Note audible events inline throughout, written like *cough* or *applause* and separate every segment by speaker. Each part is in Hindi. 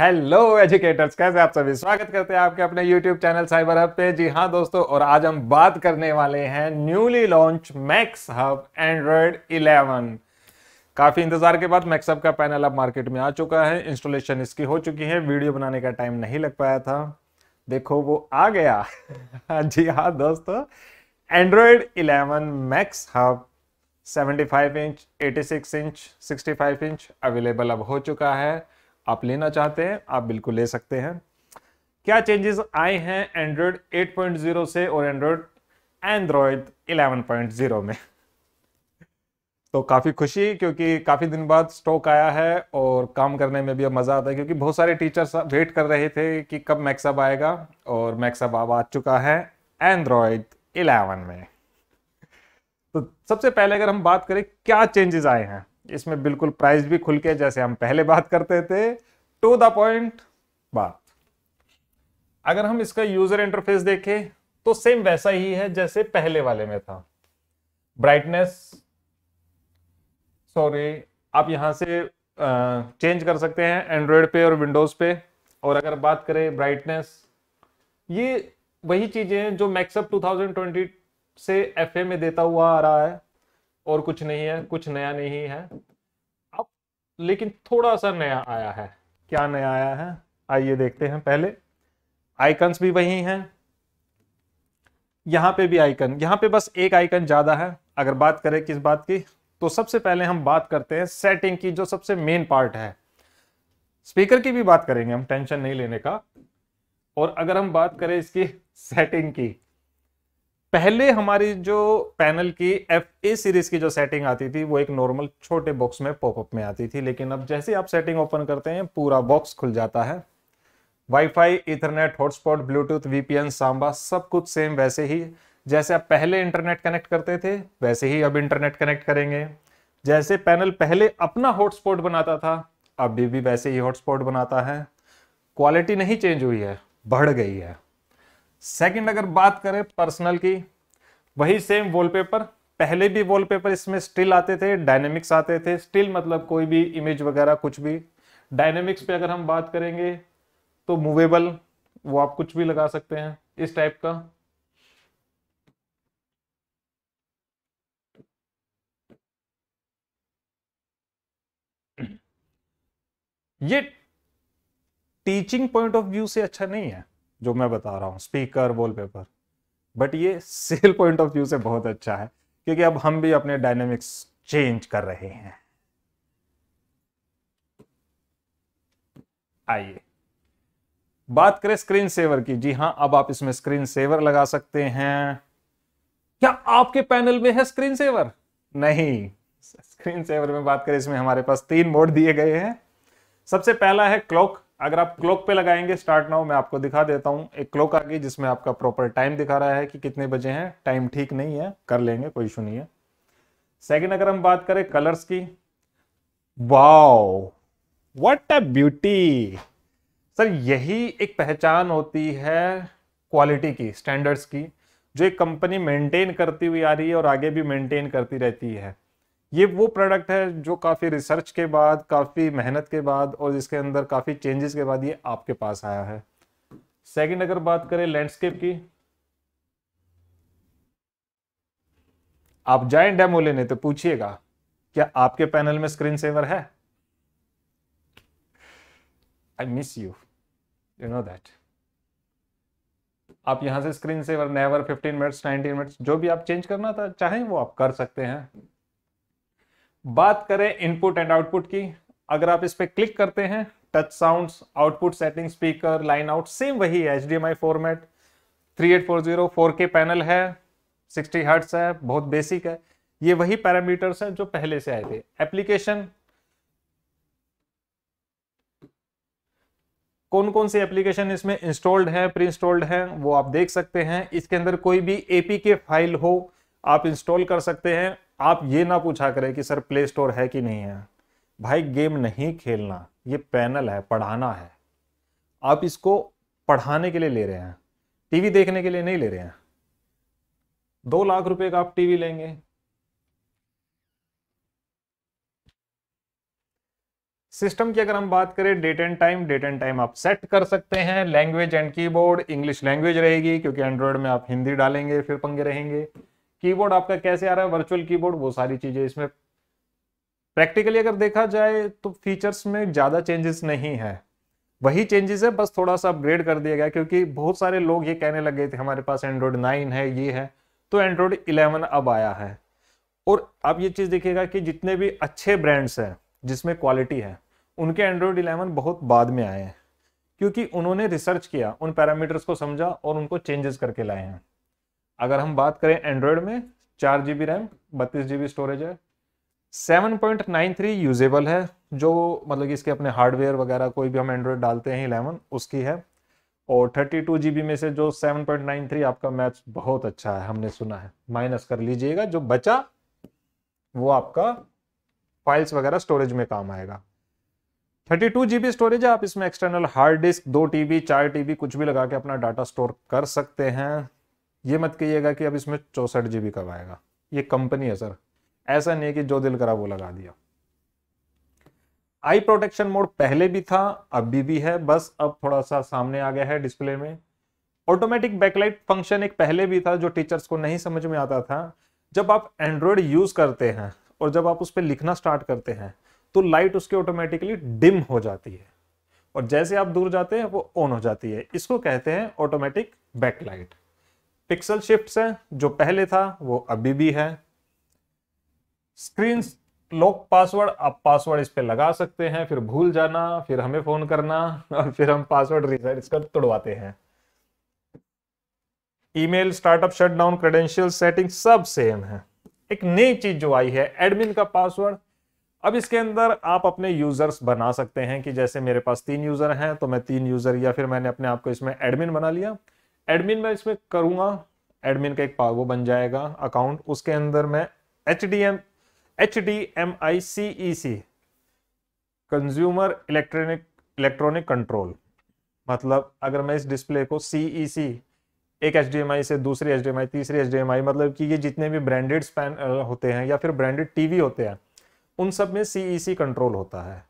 Speaker 1: हेलो एजुकेटर्स कैसे आप सभी स्वागत करते हैं आपके अपने यूट्यूब चैनल साइबर हब पे जी हाँ दोस्तों और आज हम बात करने वाले हैं newly launch Max Hub Android 11 काफ़ी इंतजार के बाद मैक्स हब का पैनल अब मार्केट में आ चुका है इंस्टॉलेशन इसकी हो चुकी है वीडियो बनाने का टाइम नहीं लग पाया था देखो वो आ गया *laughs* जी हाँ दोस्तों Android eleven max hub 75 inch 86 inch 65 inch available अब हो चुका है आप लेना चाहते हैं आप बिल्कुल ले सकते हैं क्या चेंजेस आए हैं एंड्रॉयड 8.0 से और एंड्रॉयड एंड्रॉयड 11.0 में तो काफ़ी खुशी क्योंकि काफ़ी दिन बाद स्टॉक आया है और काम करने में भी अब मज़ा आता है क्योंकि बहुत सारे टीचर्स वेट कर रहे थे कि कब मैक्सअप आएगा और मैक्सअप अब आ चुका है एंड्रॉयड 11 में तो सबसे पहले अगर हम बात करें क्या चेंजेस आए हैं इसमें बिल्कुल प्राइस भी खुल के जैसे हम पहले बात करते थे टू द पॉइंट बात अगर हम इसका यूजर इंटरफेस देखें तो सेम वैसा ही है जैसे पहले वाले में था ब्राइटनेस सॉरी आप यहां से चेंज कर सकते हैं एंड्रॉयड पे और विंडोज पे और अगर बात करें ब्राइटनेस ये वही चीजें हैं जो मैक्सअप 2020 से एफ में देता हुआ आ रहा है और कुछ नहीं है कुछ नया नहीं है अब लेकिन थोड़ा सा नया आया है क्या नया आया है आइए देखते हैं पहले आइकन्स भी वही हैं यहां पे भी आइकन यहां पे बस एक आइकन ज़्यादा है अगर बात करें किस बात की तो सबसे पहले हम बात करते हैं सेटिंग की जो सबसे मेन पार्ट है स्पीकर की भी बात करेंगे हम टेंशन नहीं लेने का और अगर हम बात करें इसकी सेटिंग की पहले हमारी जो पैनल की एफ ए सीरीज की जो सेटिंग आती थी वो एक नॉर्मल छोटे बॉक्स में पॉपअप में आती थी लेकिन अब जैसे आप सेटिंग ओपन करते हैं पूरा बॉक्स खुल जाता है WiFi ethernet hotspot Bluetooth VPN Samba सब कुछ सेम वैसे ही जैसे आप पहले इंटरनेट कनेक्ट करते थे वैसे ही अब इंटरनेट कनेक्ट करेंगे जैसे पैनल पहले अपना हॉटस्पॉट बनाता था अभी भी वैसे ही हॉटस्पॉट बनाता है क्वालिटी नहीं चेंज हुई है बढ़ गई है सेकंड अगर बात करें पर्सनल की वही सेम वॉलपेपर पहले भी वॉलपेपर इसमें स्टिल आते थे डायनेमिक्स आते थे स्टिल मतलब कोई भी इमेज वगैरह कुछ भी डायनेमिक्स पे अगर हम बात करेंगे तो मूवेबल वो आप कुछ भी लगा सकते हैं इस टाइप का ये टीचिंग पॉइंट ऑफ व्यू से अच्छा नहीं है जो मैं बता रहा हूँ स्पीकर वॉल पेपर बट ये सेल पॉइंट ऑफ व्यू से बहुत अच्छा है क्योंकि अब हम भी अपने डायनेमिक्स चेंज कर रहे हैं आइए बात करें स्क्रीन सेवर की जी हां अब आप इसमें स्क्रीन सेवर लगा सकते हैं क्या आपके पैनल में है स्क्रीन सेवर नहीं स्क्रीन सेवर में बात करें इसमें हमारे पास तीन मोड दिए गए हैं सबसे पहला है क्लॉक अगर आप क्लॉक पे लगाएंगे स्टार्ट नाउ मैं आपको दिखा देता हूँ एक क्लॉक आ गई जिसमें आपका प्रॉपर टाइम दिखा रहा है कि कितने बजे हैं टाइम ठीक नहीं है कर लेंगे कोई इशू नहीं है सेकेंड अगर हम बात करें कलर्स की wow what a beauty sir यही एक पहचान होती है क्वालिटी की स्टैंडर्ड्स की जो एक कंपनी मेंटेन करती हुई आ रही है और आगे भी मेंटेन करती रहती है ये वो प्रोडक्ट है जो काफ़ी रिसर्च के बाद काफ़ी मेहनत के बाद और इसके अंदर काफ़ी चेंजेस के बाद ये आपके पास आया है सेकंड अगर बात करें लैंडस्केप की आप जाए डेमो लेने तो पूछिएगा क्या आपके पैनल में स्क्रीन सेवर है I miss you you know that आप यहां से screensaver never 15 minutes 19 minutes जो भी आप चेंज करना था चाहें वो आप कर सकते हैं बात करें इनपुट एंड आउटपुट की अगर आप इस पर क्लिक करते हैं touch sounds output setting speaker line out same वही है H D format four K panel है सिक्सटी हर्ट्स है बहुत बेसिक है ये वही पैरामीटर्स हैं जो पहले से आए थे एप्लीकेशन कौन कौन से एप्लीकेशन इसमें इंस्टॉल्ड है प्री इंस्टॉल्ड है वो आप देख सकते हैं इसके अंदर कोई भी के फाइल हो आप इंस्टॉल कर सकते हैं आप ये ना पूछा करें कि सर प्ले स्टोर है कि नहीं है भाई गेम नहीं खेलना ये पैनल है पढ़ाना है आप इसको पढ़ाने के लिए ले रहे हैं टीवी देखने के लिए नहीं ले रहे हैं दो लाख रुपए का आप टीवी लेंगे सिस्टम की अगर हम बात करें date and time date and time आप सेट कर सकते हैं language and keyboard English language रहेगी क्योंकि एंड्रॉयड में आप हिंदी डालेंगे फिर पंगे रहेंगे कीबोर्ड आपका कैसे आ रहा है वर्चुअल कीबोर्ड वो सारी चीजें इसमें प्रैक्टिकली अगर देखा जाए तो फीचर्स में ज्यादा चेंजेस नहीं है वही चेंजेस है बस थोड़ा सा अपग्रेड कर दिया गया क्योंकि बहुत सारे लोग ये कहने लग गए थे हमारे पास एंड्रॉयड नाइन है ये है तो एंड्रॉयड इलेवन अब आया है और अब ये चीज देखिएगा कि जितने भी अच्छे ब्रांड्स हैं जिसमें क्वालिटी है उनके एंड्रॉयड इलेवन बहुत बाद में आए हैं क्योंकि उन्होंने रिसर्च किया उन पैरामीटर्स को समझा और उनको चेंजेस करके लाए हैं अगर हम बात करें एंड्रॉयड में चार जी बी रैम बत्तीस जी स्टोरेज है seven point nine three usable है जो मतलब कि इसके अपने हार्डवेयर वगैरह कोई भी हम एंड्रॉयड डालते हैं इलेवन उसकी है और थर्टी टू जी में से जो सेवन पॉइंट नाइन थ्री आपका मैच बहुत अच्छा है हमने सुना है माइनस कर लीजिएगा जो बचा वो आपका फाइल्स वगैरह स्टोरेज में काम आएगा थर्टी टू स्टोरेज है आप इसमें एक्सटर्नल हार्ड डिस्क दो टीबी चार टीबी कुछ भी लगा के अपना डाटा स्टोर कर सकते हैं ये मत कहिएगा कि अब इसमें चौंसठ जी कब आएगा ये कंपनी है सर ऐसा नहीं है कि जो दिल करा वो लगा दिया आई प्रोटेक्शन मोड पहले भी था अभी भी है बस अब थोड़ा सा सामने आ गया है डिस्प्ले में ऑटोमेटिक बैकलाइट फंक्शन एक पहले भी था जो टीचर्स को नहीं समझ में आता था जब आप एंड्रॉयड यूज करते हैं और जब आप उस पर लिखना स्टार्ट करते हैं तो लाइट उसके ऑटोमेटिकली डिम हो जाती है और जैसे आप दूर जाते हैं वो ऑन हो जाती है इसको कहते हैं ऑटोमेटिक बैकलाइट पिक्सल शिफ्ट है जो पहले था वो अभी भी है स्क्रीन लॉक पासवर्ड आप पासवर्ड इस पे लगा सकते हैं फिर भूल जाना फिर हमें फोन करना और फिर हम पासवर्ड रिसेट इसका तोड़वाते हैं email startup shutdown credential setting सब सेम है एक नई चीज जो आई है एडमिन का पासवर्ड अब इसके अंदर आप अपने यूजर्स बना सकते हैं कि जैसे मेरे पास तीन यूजर हैं तो मैं तीन यूजर या फिर मैंने अपने आप को इसमें एडमिन बना लिया एडमिन मैं इसमें करूंगा एडमिन का एक पागो बन जाएगा अकाउंट उसके अंदर मैं H D M H D M I C E C consumer electronic electronic control मतलब अगर मैं इस डिस्प्ले को सी ई सी एक एच डी एम आई से दूसरी एच डी एम आई तीसरी एच डी एम आई मतलब कि ये जितने भी ब्रांडेड स्पैन होते हैं या फिर ब्रांडेड टी वी होते हैं उन सब में सी ई सी कंट्रोल होता है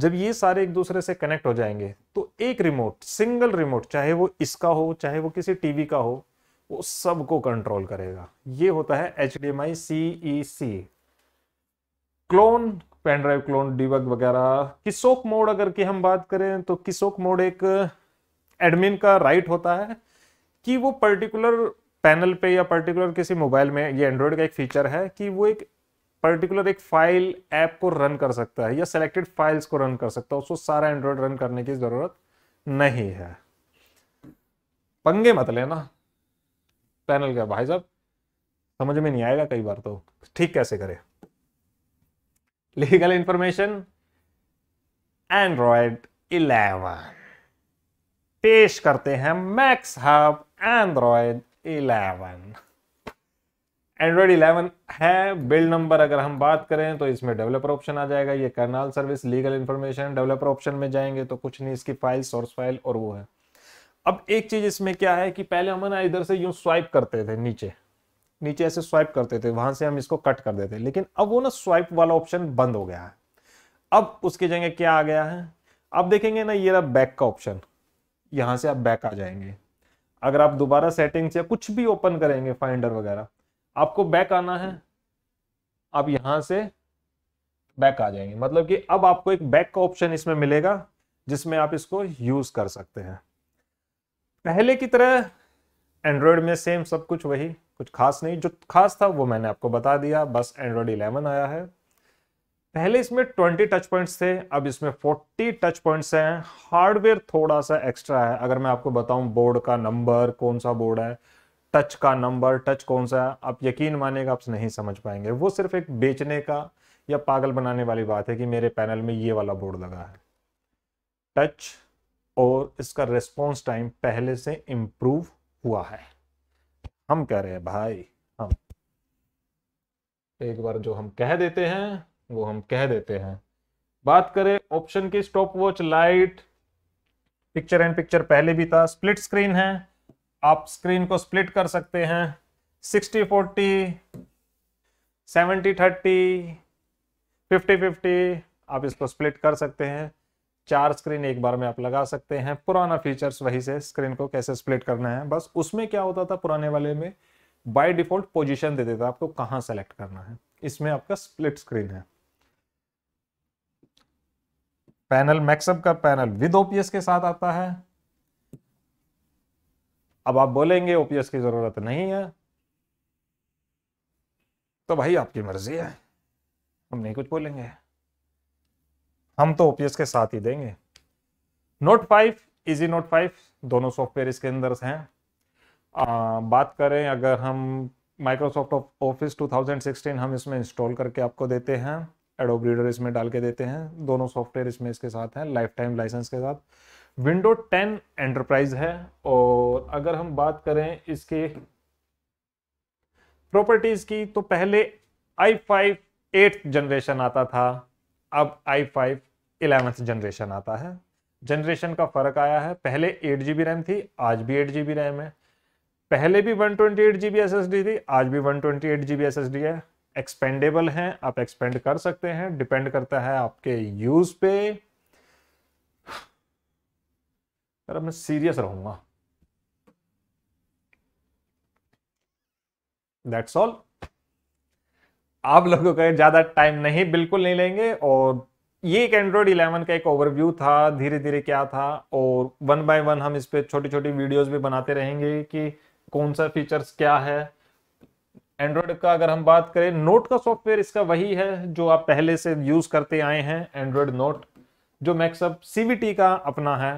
Speaker 1: जब ये सारे एक दूसरे से कनेक्ट हो जाएंगे तो एक रिमोट सिंगल रिमोट चाहे वो इसका हो चाहे वो किसी टीवी का हो वो सबको कंट्रोल करेगा ये होता है H D M I C E C clone pendrive clone डिवक वगैरह किसोक मोड अगर की हम बात करें तो किसोक मोड एक एडमिन का राइट होता है कि वो पर्टिकुलर पैनल पे या पर्टिकुलर किसी मोबाइल में ये एंड्रॉयड का एक फीचर है कि वो एक पर्टिकुलर एक फाइल ऐप को रन कर सकता है या सिलेक्टेड फाइल्स को रन कर सकता है उसको सारा एंड्रॉयड रन करने की जरूरत नहीं है पंगे मत लेना पैनल का भाई साहब समझ में नहीं आएगा कई बार तो ठीक कैसे करें लीगल इंफॉर्मेशन एंड्रॉयड 11 पेश करते हैं मैक्स हब एंड्रॉयड 11 एंड्रॉयड 11 है बिल्ड नंबर अगर हम बात करें तो इसमें डेवलपर ऑप्शन आ जाएगा ये kernel service legal information developer option में जाएंगे तो कुछ नहीं इसकी फाइल सोर्स फाइल और वो है अब एक चीज इसमें क्या है कि पहले हम ना इधर से यूं स्वाइप करते थे नीचे नीचे ऐसे स्वाइप करते थे वहां से हम इसको कट कर देते लेकिन अब वो ना स्वाइप वाला ऑप्शन बंद हो गया है अब उसकी जगह क्या आ गया है अब देखेंगे ना ये रहा बैक का ऑप्शन यहाँ से आप बैक आ जाएंगे अगर आप दोबारा सेटिंग्स या कुछ भी ओपन करेंगे फाइंडर वगैरह आपको बैक आना है आप यहां से बैक आ जाएंगे मतलब कि अब आपको एक बैक का ऑप्शन इसमें मिलेगा जिसमें आप इसको यूज कर सकते हैं पहले की तरह एंड्रॉयड में सेम सब कुछ वही कुछ खास नहीं जो खास था वो मैंने आपको बता दिया बस एंड्रॉयड 11 आया है पहले इसमें 20 टच पॉइंट्स थे अब इसमें 40 टच पॉइंट्स हैं हार्डवेयर थोड़ा सा एक्स्ट्रा है अगर मैं आपको बताऊं बोर्ड का नंबर कौन सा बोर्ड है टच का नंबर टच कौन सा है आप यकीन मानेगा आप नहीं समझ पाएंगे वो सिर्फ एक बेचने का या पागल बनाने वाली बात है कि मेरे पैनल में ये वाला बोर्ड लगा है टच और इसका रिस्पॉन्स टाइम पहले से इम्प्रूव हुआ है हम कह रहे हैं भाई हम एक बार जो हम कह देते हैं वो हम कह देते हैं बात करें ऑप्शन की stopwatch light picture and picture पहले भी था स्प्लिट स्क्रीन है आप स्क्रीन को स्प्लिट कर सकते हैं sixty forty seventy thirty fifty fifty आप इसको स्प्लिट कर सकते हैं चार स्क्रीन एक बार में आप लगा सकते हैं पुराना फीचर्स वही से स्क्रीन को कैसे स्प्लिट करना है बस उसमें क्या होता था पुराने वाले में बाय डिफॉल्ट पोजीशन दे देता आपको कहां सेलेक्ट करना है इसमें आपका स्प्लिट स्क्रीन है पैनल मैक्सअप का पैनल विद ओपीएस के साथ आता है अब आप बोलेंगे ओपीएस की जरूरत नहीं है तो भाई आपकी मर्जी है हम नहीं कुछ बोलेंगे हम तो ओपीएस के साथ ही देंगे note five easy note five दोनों सॉफ्टवेयर इसके अंदर हैं आ, बात करें अगर हम माइक्रोसॉफ्ट ऑफिस 2016 हम इसमें इंस्टॉल करके आपको देते हैं एडोब रीडर इसमें डाल के देते हैं दोनों सॉफ्टवेयर इसमें इसके साथ हैं लाइफ टाइम लाइसेंस के साथ विंडो 10 एंटरप्राइज है और अगर हम बात करें इसके प्रॉपर्टीज़ की तो पहले आई फाइव एट जनरेशन आता था अब आई फाइव इलेवेंथ जनरेशन आता है जनरेशन का फ़र्क आया है पहले एट जी बी रैम थी आज भी एट जी बी रैम है पहले भी one twenty eight G B S S D थी आज भी one twenty eight G B S S D है एक्सपेंडेबल हैं आप एक्सपेंड कर सकते हैं डिपेंड करता है आपके यूज़ पे यार मैं सीरियस रहूंगा दैट्स ऑल आप लोगों का ज्यादा टाइम नहीं बिल्कुल नहीं लेंगे और ये एक एंड्रॉयड 11 का एक ओवरव्यू था धीरे धीरे क्या था और वन बाय वन हम इस पर छोटी छोटी वीडियोस भी बनाते रहेंगे कि कौन सा फीचर्स क्या है एंड्रॉयड का अगर हम बात करें नोट का सॉफ्टवेयर इसका वही है जो आप पहले से यूज करते आए हैं एंड्रॉयड नोट जो मैक्सअप सीवीटी का अपना है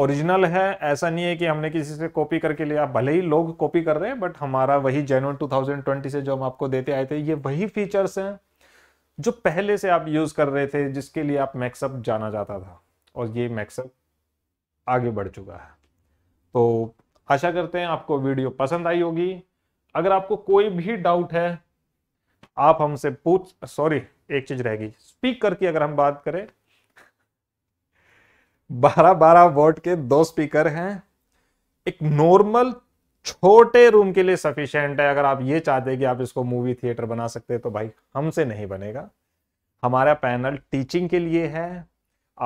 Speaker 1: ओरिजिनल है ऐसा नहीं है कि हमने किसी से कॉपी करके लिया भले ही लोग कॉपी कर रहे हैं बट हमारा वही जेनवन 2020 से जो हम आपको देते आए थे ये वही फीचर्स हैं जो पहले से आप यूज कर रहे थे जिसके लिए आप मैक्सअप जाना जाता था और ये मैक्सअप आगे बढ़ चुका है तो आशा करते हैं आपको वीडियो पसंद आई होगी अगर आपको कोई भी डाउट है आप हमसे पूछ सॉरी एक चीज रहेगी स्पीक करके अगर हम बात करें बारह बारह वोट के दो स्पीकर हैं एक नॉर्मल छोटे रूम के लिए सफिशियंट है अगर आप ये चाहते कि आप इसको मूवी थिएटर बना सकते हैं तो भाई हमसे नहीं बनेगा हमारा पैनल टीचिंग के लिए है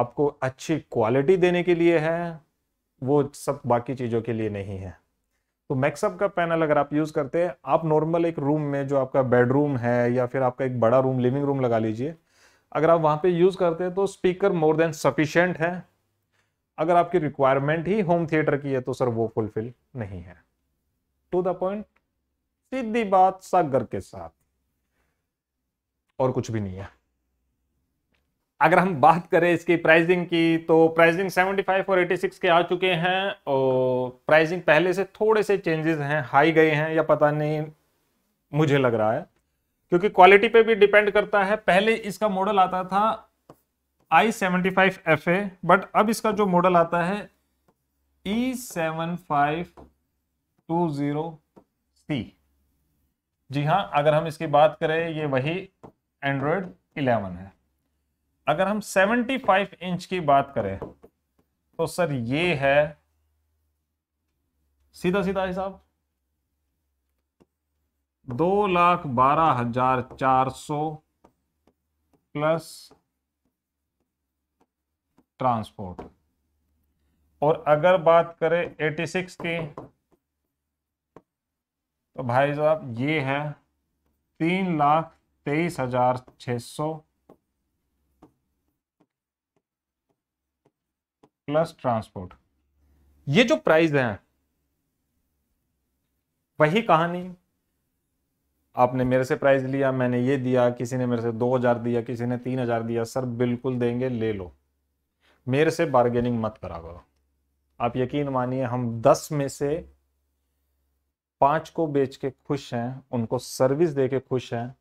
Speaker 1: आपको अच्छी क्वालिटी देने के लिए है वो सब बाकी चीज़ों के लिए नहीं है तो मैक्सअप का पैनल अगर आप यूज़ करते हैं आप नॉर्मल एक रूम में जो आपका बेडरूम है या फिर आपका एक बड़ा रूम लिविंग रूम लगा लीजिए अगर आप वहाँ पे यूज़ करते हैं तो स्पीकर मोर देन सफिशेंट है अगर आपकी रिक्वायरमेंट ही होम थिएटर की है तो सर वो फुलफिल नहीं है टू द पॉइंट सीधी बात सागर के साथ और कुछ भी नहीं है अगर हम बात करें इसकी प्राइसिंग की तो प्राइसिंग 75 और 86 के आ चुके हैं और प्राइसिंग पहले से थोड़े से चेंजेस हैं हाई गए हैं या पता नहीं मुझे लग रहा है क्योंकि क्वालिटी पे भी डिपेंड करता है पहले इसका मॉडल आता था I seventy five F A but अब इसका जो मॉडल आता है E seven five two zero C G हाँ अगर हम इसकी बात करें ये वही एंड्रॉयड इलेवन है अगर हम सेवेंटी फाइव इंच की बात करें तो सर ये है सीधा सीधा हिसाब दो लाख बारह हजार चार सौ प्लस ट्रांसपोर्ट और अगर बात करें 86 की तो भाई साहब ये है तीन लाख तेईस हजार छ सौ प्लस ट्रांसपोर्ट ये जो प्राइस है वही कहानी आपने मेरे से प्राइस लिया मैंने ये दिया किसी ने मेरे से दो हजार दिया किसी ने तीन हजार दिया सर बिल्कुल देंगे ले लो मेरे से बार्गेनिंग मत करा करो आप यकीन मानिए हम दस में से पाँच को बेच के खुश हैं उनको सर्विस दे के खुश हैं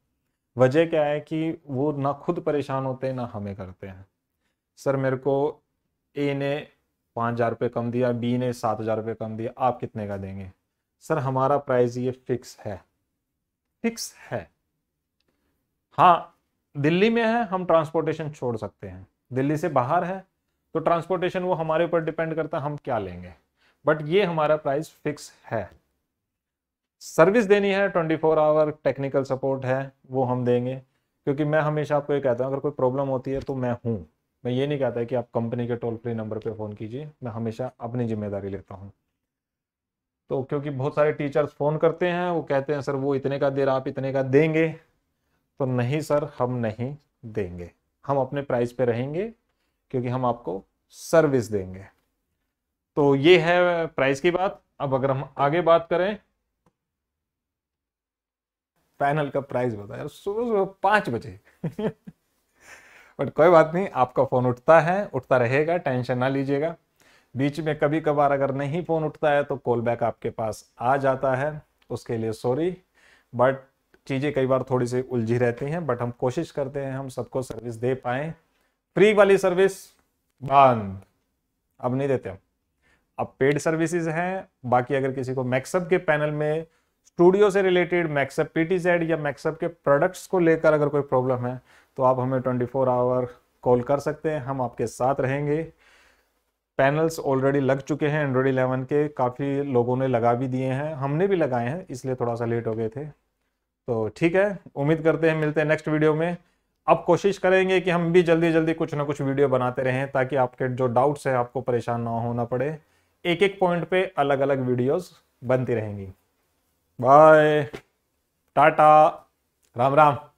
Speaker 1: वजह क्या है कि वो ना खुद परेशान होते हैं ना हमें करते हैं सर मेरे को ए ने पाँच हज़ार रुपये कम दिया बी ने सात हज़ार रुपये कम दिया आप कितने का देंगे सर हमारा प्राइस ये फिक्स है फिक्स है हाँ दिल्ली में है हम ट्रांसपोर्टेशन छोड़ सकते हैं दिल्ली से बाहर है तो ट्रांसपोर्टेशन वो हमारे ऊपर डिपेंड करता है हम क्या लेंगे बट ये हमारा प्राइस फिक्स है सर्विस देनी है 24 फोर आवर टेक्निकल सपोर्ट है वो हम देंगे क्योंकि मैं हमेशा आपको ये कहता हूँ अगर कोई प्रॉब्लम होती है तो मैं हूँ मैं ये नहीं कहता कि आप कंपनी के टोल फ्री नंबर पे फ़ोन कीजिए मैं हमेशा अपनी जिम्मेदारी लेता हूँ तो क्योंकि बहुत सारे टीचर्स फ़ोन करते हैं वो कहते हैं सर वो इतने का दे रहा आप इतने का देंगे तो नहीं सर हम नहीं देंगे हम अपने प्राइस पे रहेंगे क्योंकि हम आपको सर्विस देंगे तो ये है प्राइस की बात अब अगर हम आगे बात करें पैनल का प्राइस बताया सुबह सुबह पांच बजे बट *laughs* कोई बात नहीं आपका फ़ोन उठता है उठता रहेगा टेंशन ना लीजिएगा बीच में कभी कभार अगर नहीं फ़ोन उठता है तो कॉल बैक आपके पास आ जाता है उसके लिए सॉरी बट चीज़ें कई बार थोड़ी सी उलझी रहती हैं बट हम कोशिश करते हैं हम सबको सर्विस दे पाए फ्री वाली सर्विस बंद अब नहीं देते हम अब पेड सर्विसेज हैं बाकी अगर किसी को मैक्सअप के पैनल में स्टूडियो से रिलेटेड मैक्सअप पीटीजेड या मैक्सअप के प्रोडक्ट्स को लेकर अगर कोई प्रॉब्लम है तो आप हमें 24 फोर आवर कॉल कर सकते हैं हम आपके साथ रहेंगे पैनल्स ऑलरेडी लग चुके हैं एंड्रॉयड इलेवन के काफ़ी लोगों ने लगा भी दिए हैं हमने भी लगाए हैं इसलिए थोड़ा सा लेट हो गए थे तो ठीक है उम्मीद करते हैं मिलते हैं नेक्स्ट वीडियो में अब कोशिश करेंगे कि हम भी जल्दी जल्दी कुछ ना कुछ वीडियो बनाते रहें ताकि आपके जो डाउट्स हैं आपको परेशान ना होना पड़े एक एक पॉइंट पे अलग अलग वीडियोस बनती रहेंगी बाय टाटा राम राम